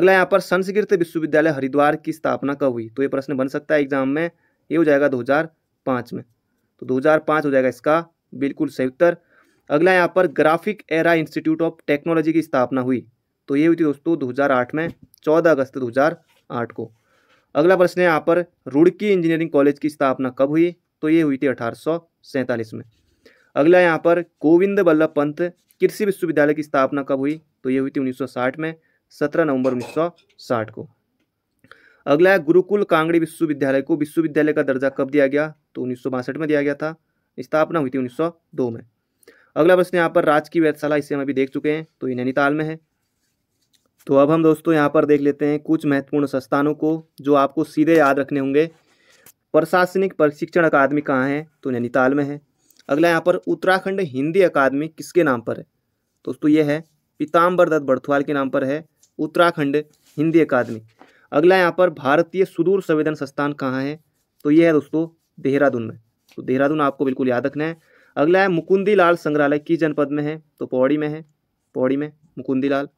[SPEAKER 1] अगला यहाँ पर संस्कृत विश्वविद्यालय हरिद्वार की स्थापना कब हुई तो ये प्रश्न बन सकता है एग्जाम में ये हो जाएगा 2005 में तो 2005 हो जाएगा इसका बिल्कुल सही उत्तर अगला यहाँ पर graphic era institute of technology की स्थापना हुई तो ये हुई थी दोस्तों 2008 में 14 अगस्त 2008 को अगला प्रश्न है यहाँ पर रुड़की इंजीनियरिंग कॉलेज की स्थापना कब हुई तो ये हुई थी अठारह में अगला यहाँ पर गोविंद बल्लभ पंत कृषि विश्वविद्यालय की स्थापना कब हुई तो ये हुई थी उन्नीस में सत्रह नवंबर उन्नीस को अगला है गुरुकुल कांगड़ी विश्वविद्यालय को विश्वविद्यालय का दर्जा कब दिया गया तो उन्नीस में दिया गया था स्थापना हुई थी 1902 में अगला प्रश्न यहाँ पर राज की वैधशाला इसे हम अभी देख चुके हैं तो ये नैनीताल में है तो अब हम दोस्तों यहाँ पर देख लेते हैं कुछ महत्वपूर्ण संस्थानों को जो आपको सीधे याद रखने होंगे प्रशासनिक प्रशिक्षण अकादमी कहाँ है तो नैनीताल में है अगला यहाँ पर उत्तराखंड हिंदी अकादमी किसके नाम पर है दोस्तों ये है पीताम्बर दत्त बड़थवाल के नाम पर है उत्तराखंड हिंदी अकादमी अगला यहाँ पर भारतीय सुदूर संवेदन संस्थान कहाँ है तो ये है दोस्तों देहरादून में तो देहरादून आपको बिल्कुल याद रखना है अगला है मुकुंदी लाल संग्रहालय किस जनपद में है तो पौड़ी में है पौड़ी में मुकुंदी लाल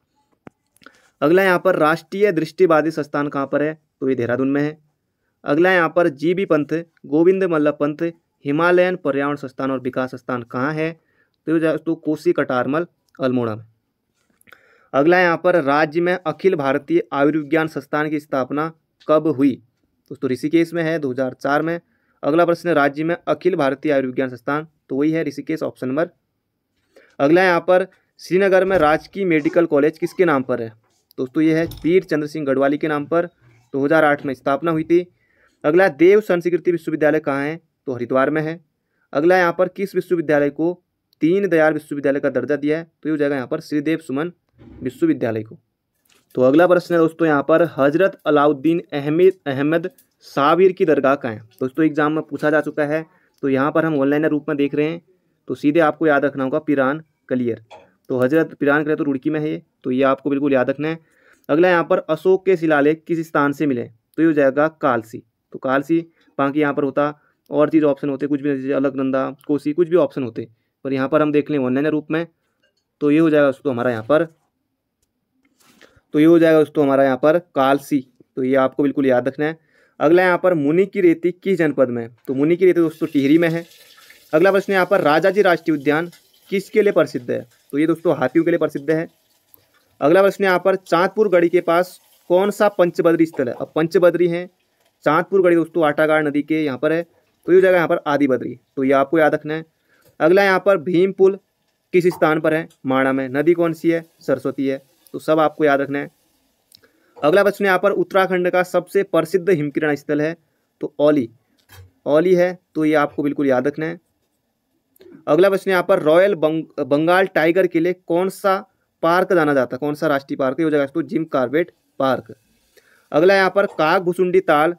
[SPEAKER 1] अगला यहाँ पर राष्ट्रीय दृष्टिबाधित संस्थान कहाँ पर है तो ये देहरादून में है अगला यहाँ पर जी बी पंथ गोविंद मल्लभ पंथ हिमालयन पर्यावरण संस्थान और विकास संस्थान कहाँ है तो दोस्तों कोसी कटारमल अल्मोड़ा में अगला यहाँ पर राज्य में अखिल भारतीय आयुर्विज्ञान संस्थान की स्थापना कब हुई दोस्तों ऋषिकेश में है दो में अगला प्रश्न राज्य में अखिल भारतीय आयुर्विज्ञान संस्थान तो वही है ऋषिकेश ऑप्शन नंबर अगला यहाँ पर श्रीनगर में राजकीय मेडिकल कॉलेज किसके नाम पर है दोस्तों ये है पीर चंद्र सिंह गढ़वाली के नाम पर 2008 में स्थापना हुई थी अगला देव संस्कृति विश्वविद्यालय कहाँ है तो हरिद्वार में है अगला यहाँ पर किस विश्वविद्यालय को तीन दयाल विश्वविद्यालय का दर्जा दिया है तो ये हो जाएगा यहाँ पर श्रीदेव सुमन विश्वविद्यालय को तो अगला प्रश्न है दोस्तों यहाँ पर हजरत अलाउद्दीन अहमद अहमद साबिर की दरगाह कहाँ है दोस्तों एग्जाम में पूछा जा चुका है तो यहाँ पर हम ऑनलाइन रूप में देख रहे हैं तो सीधे आपको याद रखना होगा पिरान कलियर तो हजरत पिरान कलियर तो रुड़की में है तो ये आपको बिल्कुल याद रखना है अगला यहाँ पर अशोक के शिलालेख किस स्थान से मिले तो ये हो जाएगा कालसी तो कालसी बाकी यहाँ पर होता और चीज़ ऑप्शन होते कुछ भी अलग नंदा कोसी कुछ भी ऑप्शन होते पर यहाँ पर हम देख लें ऑनलाइन रूप में तो ये हो जाएगा दोस्तों हमारा यहाँ पर तो ये हो जाएगा दोस्तों हमारा यहाँ पर कालसी तो ये आपको बिल्कुल याद रखना है अगला यहाँ पर मुनि की रेती किस जनपद में तो मुनि की रेती दोस्तों टिहरी में है अगला प्रश्न यहाँ पर राजा जी राष्ट्रीय उद्यान किसके लिए प्रसिद्ध है तो ये दोस्तों हाथियों के लिए प्रसिद्ध है अगला प्रश्न यहाँ पर चाँदपुर गढ़ी के पास कौन सा पंचबद्री स्थल है अब पंचबद्री है चाँदपुर गढ़ी दोस्तों आटागाड़ नदी के यहाँ पर है तो ये जगह यहाँ पर आदि बद्री तो ये आपको याद रखना है अगला यहाँ पर भीम पुल किस स्थान पर है माणा में नदी कौन सी है सरस्वती है तो सब आपको याद रखना है अगला प्रश्न यहाँ पर उत्तराखंड का सबसे प्रसिद्ध हिमकिरण स्थल है तो ओली ओली है तो ये आपको बिल्कुल याद रखना है अगला प्रश्न यहाँ पर रॉयल बंग, बंगाल टाइगर के लिए कौन सा पार्क जाना जाता है कौन सा राष्ट्रीय पार्क है हो तो जिम कार्बेट पार्क अगला यहाँ पर काग भुसुंडी ताल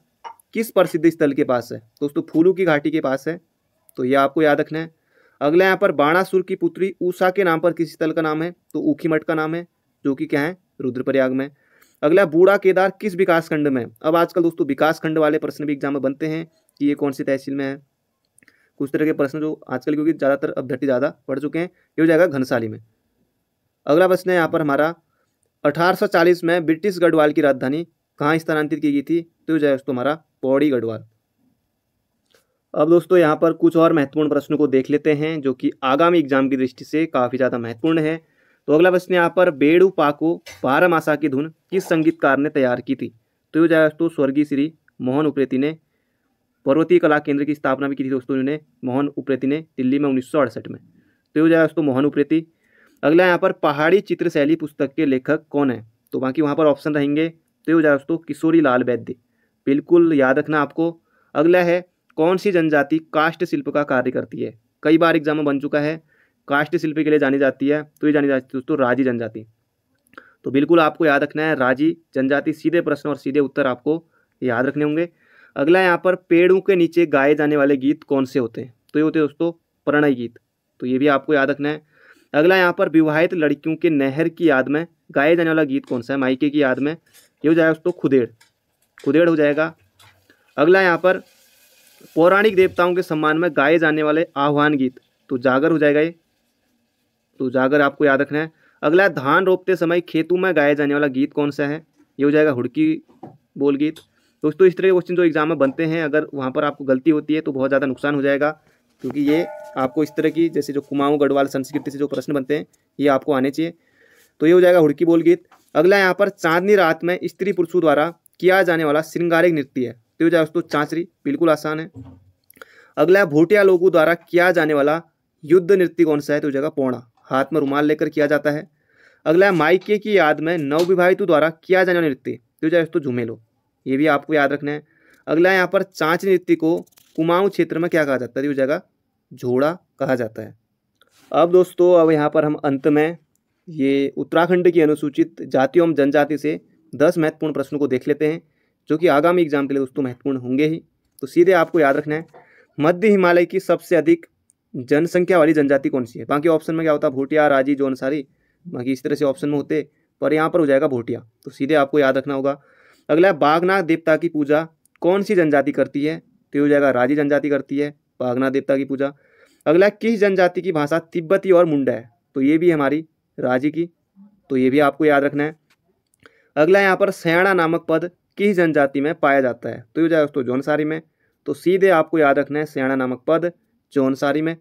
[SPEAKER 1] किस प्रसिद्ध स्थल के पास है दोस्तों फूलू की घाटी के पास है तो ये आपको याद रखना है अगला यहाँ पर बाणासुर की पुत्री ऊषा के नाम पर किस स्थल का नाम है तो ऊखीमठ का नाम है जो कि क्या है रुद्रप्रयाग में अगला बूढ़ा केदार किस विकास खंड में अब आजकल दोस्तों विकास खंड वाले प्रश्न भी एग्जाम में बनते हैं कि ये कौन सी तहसील में है कुछ तरह के प्रश्न जो आजकल क्योंकि ज़्यादातर अब ज़्यादा पढ़ चुके हैं ये हो जाएगा घनसाली में अगला प्रश्न है यहाँ पर हमारा 1840 में ब्रिटिश गढ़वाल की राजधानी कहाँ स्थानांतरित की गई थी तो हो जाएगा दोस्तों हमारा पौड़ी गढ़वाल अब दोस्तों यहाँ पर कुछ और महत्वपूर्ण प्रश्नों को देख लेते हैं जो कि आगामी एग्जाम की दृष्टि से काफ़ी ज़्यादा महत्वपूर्ण है तो अगला प्रश्न यहाँ पर बेड़ू पाको पारामासा की धुन किस संगीतकार ने तैयार की थी तो जाए दोस्तों स्वर्गीय श्री मोहन उप्रेती ने पर्वतीय कला केंद्र की स्थापना भी की थी दोस्तों इन्होंने मोहन उप्रेती ने दिल्ली में उन्नीस में तो ये जाए दोस्तों मोहन उप्रेती अगला यहाँ पर पहाड़ी चित्रशैली पुस्तक के लेखक कौन है तो बाकी वहाँ पर ऑप्शन रहेंगे तो ये जाए दोस्तों किशोरी लाल वैद्य बिल्कुल याद रखना आपको अगला है कौन सी जनजाति काष्ट शिल्प का कार्य करती है कई बार एग्जाम में बन चुका है काष्ट शिल्पी के लिए जानी जाती है तो ये जानी जाती है दोस्तों राजी जनजाति तो बिल्कुल आपको याद रखना है राजी जनजाति सीधे प्रश्न और सीधे उत्तर आपको याद रखने होंगे अगला यहाँ पर पेड़ों के नीचे गाए जाने वाले गीत कौन से होते हैं तो ये होते हैं दोस्तों प्रणय गीत तो ये भी आपको याद रखना है अगला यहाँ पर विवाहित लड़कियों के नहर की याद में गाए जाने वाला गीत कौन सा है माइके की याद में ये हो जाएगा दोस्तों खुदेड़ खुदेड़ हो जाएगा अगला यहाँ पर पौराणिक देवताओं के सम्मान में गाए जाने वाले आह्वान गीत तो जागर हो जाएगा ये तो उजागर आपको याद रखना है अगला धान रोपते समय खेतों में गाया जाने वाला गीत कौन सा है ये हो जाएगा हुड़की बोल गीत दोस्तों इस तरह के क्वेश्चन जो एग्जाम में बनते हैं अगर वहाँ पर आपको गलती होती है तो बहुत ज़्यादा नुकसान हो जाएगा क्योंकि ये आपको इस तरह की जैसे जो कुमाऊँ गढ़वाल संस्कृति से जो प्रश्न बनते हैं ये आपको आने चाहिए तो ये हो जाएगा हुड़की बोल गीत अगला यहाँ पर चांदनी रात में स्त्री पुरुषों द्वारा किया जाने वाला श्रृंगारिक नृत्य है तो जाए दोस्तों चाँचरी बिल्कुल आसान है अगला भोटिया लोगों द्वारा किया जाने वाला युद्ध नृत्य कौन सा है तो जगह जाएगा हाथ में रुमाल लेकर किया जाता है अगला है माइके की याद में विवाहितों द्वारा किया जाने वाला नृत्य जो तो जाए दोस्तों झूमे लो ये भी आपको याद रखना है अगला यहाँ पर चाँच नृत्य को कुमाऊँ क्षेत्र में क्या कहा जाता है जो तो जगह झोड़ा कहा जाता है अब दोस्तों अब यहाँ पर हम अंत में ये उत्तराखंड की अनुसूचित जाति एवं जनजाति से दस महत्वपूर्ण प्रश्नों को देख लेते हैं जो कि आगामी एग्जाम के लिए दोस्तों महत्वपूर्ण होंगे ही तो सीधे आपको याद रखना है मध्य हिमालय की सबसे अधिक जनसंख्या वाली जनजाति कौन सी है बाकी ऑप्शन में क्या होता है भोटिया राजी जौनसारी बाकी इस तरह से ऑप्शन में होते पर यहाँ पर हो जाएगा भोटिया तो सीधे आपको याद रखना होगा अगला है बागनाथ देवता की पूजा कौन सी जनजाति करती है तो हो जाएगा राजी जनजाति करती है बागनाथ देवता की पूजा अगला किस जनजाति की भाषा तिब्बती और मुंडा है तो ये भी हमारी राजी की तो ये भी आपको याद रखना है अगला यहाँ पर सयाणा नामक पद किस जनजाति में पाया जाता है तो ये हो जाएगा दोस्तों जौनसारी में तो सीधे आपको याद रखना है सयाणा नामक पद चौनसारी में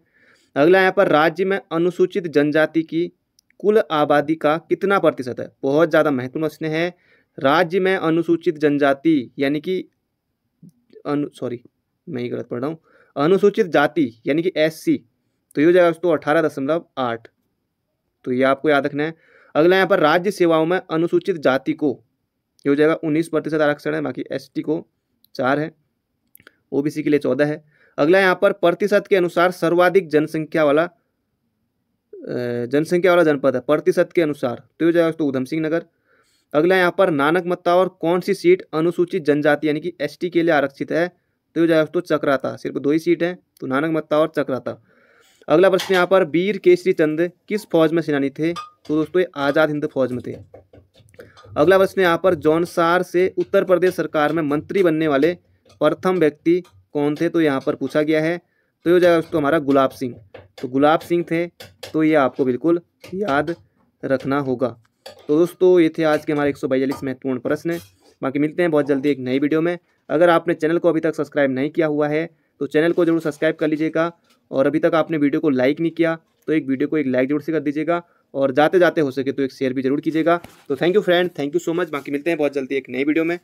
[SPEAKER 1] अगला यहाँ पर राज्य में अनुसूचित जनजाति की कुल आबादी का कितना प्रतिशत है बहुत ज़्यादा महत्वपूर्ण प्रश्न है राज्य में अनुसूचित जनजाति यानी कि अनु सॉरी मैं ही गलत पढ़ रहा हूँ अनुसूचित जाति यानी कि एस तो ये हो जाएगा दोस्तों अठारह दशमलव आठ तो ये आपको याद रखना है अगला यहाँ पर राज्य सेवाओं में अनुसूचित जाति को ये हो जाएगा उन्नीस प्रतिशत आरक्षण है बाकी टी को चार है ओबीसी के लिए चौदह है अगला यहाँ पर प्रतिशत के अनुसार सर्वाधिक जनसंख्या वाला जनसंख्या वाला जनपद है प्रतिशत के अनुसार तो जाएगा दोस्तों ऊधम सिंह नगर अगला यहाँ पर नानक मत्ता और कौन सी सीट अनुसूचित जनजाति यानी कि एसटी के लिए आरक्षित है तो ये जाएगा दोस्तों चक्राता सिर्फ दो ही सीट है तो नानक मत्ता और चक्राता अगला प्रश्न यहाँ पर वीर केसरी चंद किस फौज में सेनानी थे तो दोस्तों ये आज़ाद हिंद फौज में थे अगला प्रश्न यहाँ पर जौनसार से उत्तर प्रदेश सरकार में मंत्री बनने वाले प्रथम व्यक्ति कौन थे तो यहाँ पर पूछा गया है तो ये हो जाएगा दोस्तों हमारा गुलाब सिंह तो गुलाब सिंह थे तो ये आपको बिल्कुल याद रखना होगा तो दोस्तों ये थे आज के हमारे एक सौ बयालीस महत्वपूर्ण प्रश्न बाकी मिलते हैं बहुत जल्दी एक नई वीडियो में अगर आपने चैनल को अभी तक सब्सक्राइब नहीं किया हुआ है तो चैनल को जरूर सब्सक्राइब कर लीजिएगा और अभी तक आपने वीडियो को लाइक नहीं किया तो एक वीडियो को एक लाइक जरूर से कर दीजिएगा और जाते जाते हो सके तो एक शेयर भी जरूर कीजिएगा तो thank you friend thank you so much बाकी मिलते हैं बहुत जल्दी एक नई वीडियो में